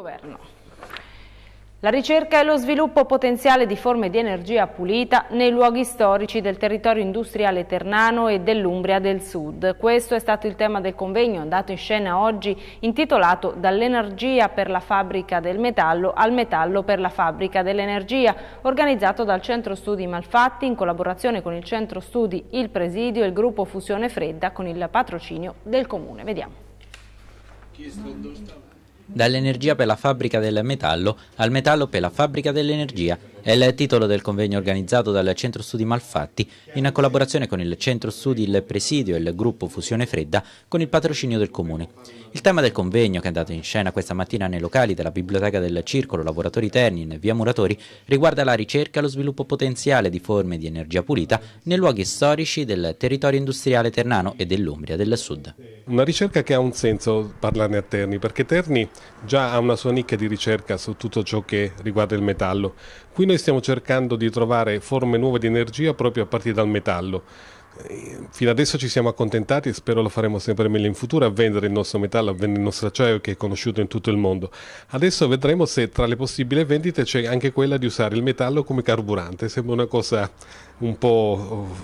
Governo. La ricerca e lo sviluppo potenziale di forme di energia pulita nei luoghi storici del territorio industriale ternano e dell'Umbria del Sud. Questo è stato il tema del convegno andato in scena oggi intitolato Dall'energia per la fabbrica del metallo al metallo per la fabbrica dell'energia, organizzato dal Centro Studi Malfatti in collaborazione con il Centro Studi Il Presidio e il gruppo Fusione Fredda con il patrocinio del Comune. Vediamo dall'energia per la fabbrica del metallo al metallo per la fabbrica dell'energia è il titolo del convegno organizzato dal Centro Studi Malfatti in collaborazione con il Centro Studi Il Presidio e il gruppo Fusione Fredda con il patrocinio del Comune. Il tema del convegno, che è andato in scena questa mattina nei locali della Biblioteca del Circolo Lavoratori Terni in via Muratori, riguarda la ricerca e lo sviluppo potenziale di forme di energia pulita nei luoghi storici del territorio industriale ternano e dell'Umbria del Sud. Una ricerca che ha un senso parlarne a Terni, perché Terni già ha una sua nicchia di ricerca su tutto ciò che riguarda il metallo. Qui noi noi stiamo cercando di trovare forme nuove di energia proprio a partire dal metallo. Eh, fino adesso ci siamo accontentati e spero lo faremo sempre meglio in futuro a vendere il nostro metallo, a vendere il nostro acciaio che è conosciuto in tutto il mondo. Adesso vedremo se tra le possibili vendite c'è anche quella di usare il metallo come carburante. Sembra una cosa un po'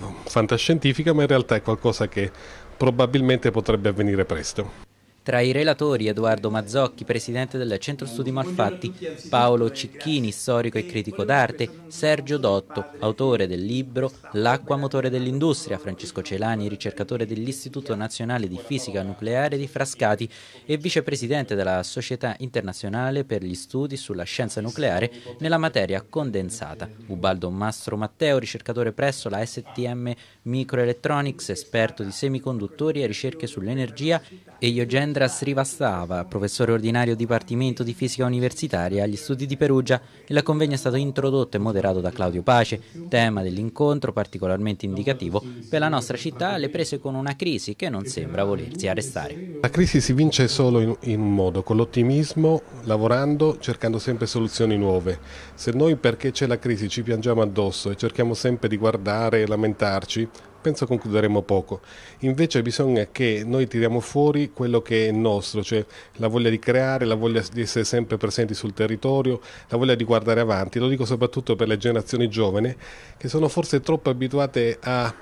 oh, fantascientifica, ma in realtà è qualcosa che probabilmente potrebbe avvenire presto. Tra i relatori Edoardo Mazzocchi, presidente del Centro Studi Malfatti, Paolo Cicchini, storico e critico d'arte, Sergio Dotto, autore del libro L'acqua motore dell'industria, Francesco Celani, ricercatore dell'Istituto Nazionale di Fisica Nucleare di Frascati e vicepresidente della Società Internazionale per gli Studi sulla Scienza Nucleare nella materia condensata, Ubaldo Mastro Matteo, ricercatore presso la STM Microelectronics, esperto di semiconduttori e ricerche sull'energia Elio Gendras Rivastava, professore ordinario Dipartimento di Fisica Universitaria agli Studi di Perugia, il convegno è stato introdotto e moderato da Claudio Pace, tema dell'incontro particolarmente indicativo per la nostra città alle prese con una crisi che non sembra volersi arrestare. La crisi si vince solo in, in un modo, con l'ottimismo, lavorando, cercando sempre soluzioni nuove. Se noi perché c'è la crisi ci piangiamo addosso e cerchiamo sempre di guardare e lamentarci, penso concluderemo poco. Invece bisogna che noi tiriamo fuori quello che è nostro, cioè la voglia di creare, la voglia di essere sempre presenti sul territorio, la voglia di guardare avanti. Lo dico soprattutto per le generazioni giovani che sono forse troppo abituate a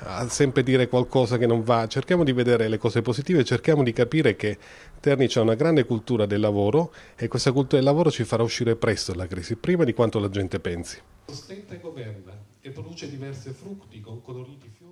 a sempre dire qualcosa che non va, cerchiamo di vedere le cose positive, cerchiamo di capire che Terni c'è una grande cultura del lavoro e questa cultura del lavoro ci farà uscire presto dalla crisi, prima di quanto la gente pensi. Stenta e governa e produce diversi frutti con coloriti fiori.